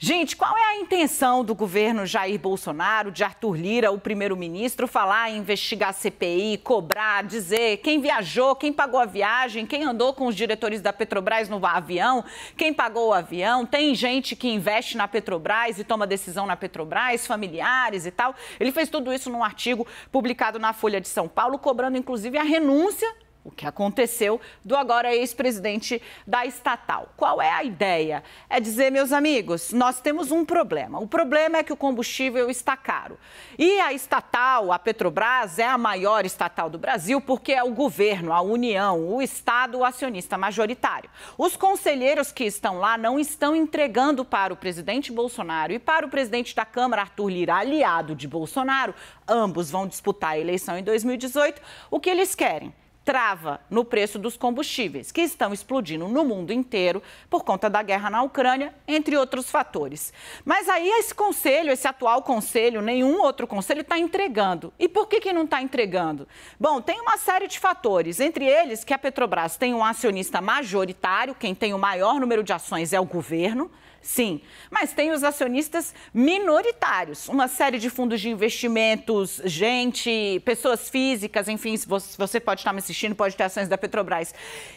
Gente, qual é a intenção do governo Jair Bolsonaro, de Arthur Lira, o primeiro-ministro, falar em investigar CPI, cobrar, dizer quem viajou, quem pagou a viagem, quem andou com os diretores da Petrobras no avião, quem pagou o avião? Tem gente que investe na Petrobras e toma decisão na Petrobras, familiares e tal. Ele fez tudo isso num artigo publicado na Folha de São Paulo, cobrando inclusive a renúncia o que aconteceu do agora ex-presidente da estatal. Qual é a ideia? É dizer, meus amigos, nós temos um problema. O problema é que o combustível está caro. E a estatal, a Petrobras, é a maior estatal do Brasil porque é o governo, a União, o Estado, o acionista majoritário. Os conselheiros que estão lá não estão entregando para o presidente Bolsonaro e para o presidente da Câmara, Arthur Lira, aliado de Bolsonaro, ambos vão disputar a eleição em 2018, o que eles querem? trava no preço dos combustíveis, que estão explodindo no mundo inteiro por conta da guerra na Ucrânia, entre outros fatores. Mas aí esse conselho, esse atual conselho, nenhum outro conselho está entregando. E por que, que não está entregando? Bom, tem uma série de fatores, entre eles que a Petrobras tem um acionista majoritário, quem tem o maior número de ações é o governo. Sim, mas tem os acionistas minoritários, uma série de fundos de investimentos, gente, pessoas físicas, enfim, você pode estar me assistindo, pode ter ações da Petrobras.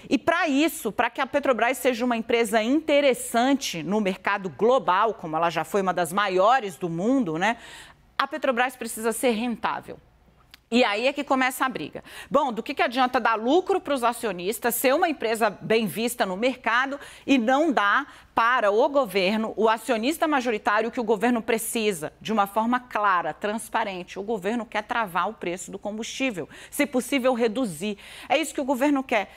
E para isso, para que a Petrobras seja uma empresa interessante no mercado global, como ela já foi uma das maiores do mundo, né? A Petrobras precisa ser rentável. E aí é que começa a briga. Bom, do que, que adianta dar lucro para os acionistas, ser uma empresa bem vista no mercado e não dar para o governo, o acionista majoritário, que o governo precisa, de uma forma clara, transparente. O governo quer travar o preço do combustível, se possível, reduzir. É isso que o governo quer.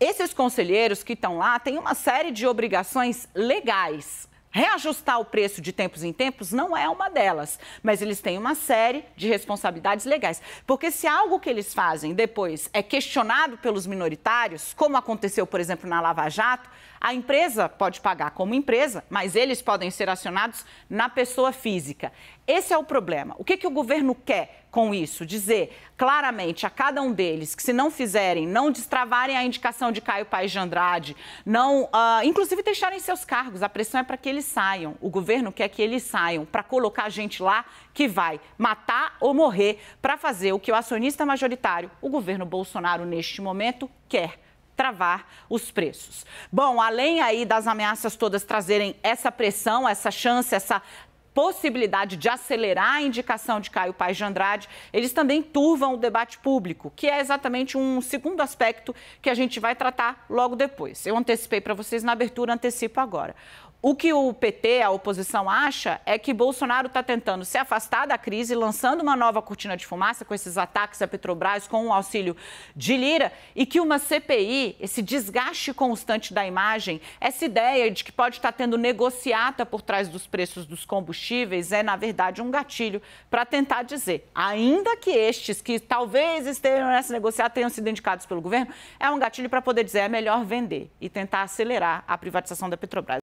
Esses conselheiros que estão lá têm uma série de obrigações legais. Reajustar o preço de tempos em tempos não é uma delas, mas eles têm uma série de responsabilidades legais. Porque se algo que eles fazem depois é questionado pelos minoritários, como aconteceu, por exemplo, na Lava Jato, a empresa pode pagar como empresa, mas eles podem ser acionados na pessoa física. Esse é o problema. O que, que o governo quer com isso? Dizer claramente a cada um deles que se não fizerem, não destravarem a indicação de Caio Paes de Andrade, não, uh, inclusive deixarem seus cargos, a pressão é para que eles saiam. O governo quer que eles saiam para colocar gente lá que vai matar ou morrer para fazer o que o acionista majoritário, o governo Bolsonaro neste momento quer travar os preços. Bom, além aí das ameaças todas trazerem essa pressão, essa chance, essa possibilidade de acelerar a indicação de Caio Paes de Andrade, eles também turvam o debate público, que é exatamente um segundo aspecto que a gente vai tratar logo depois. Eu antecipei para vocês na abertura, antecipo agora. O que o PT, a oposição, acha é que Bolsonaro está tentando se afastar da crise, lançando uma nova cortina de fumaça com esses ataques à Petrobras, com o auxílio de Lira, e que uma CPI, esse desgaste constante da imagem, essa ideia de que pode estar tá tendo negociata por trás dos preços dos combustíveis, é, na verdade, um gatilho para tentar dizer, ainda que estes que talvez estejam nessa negociata tenham sido indicados pelo governo, é um gatilho para poder dizer é melhor vender e tentar acelerar a privatização da Petrobras.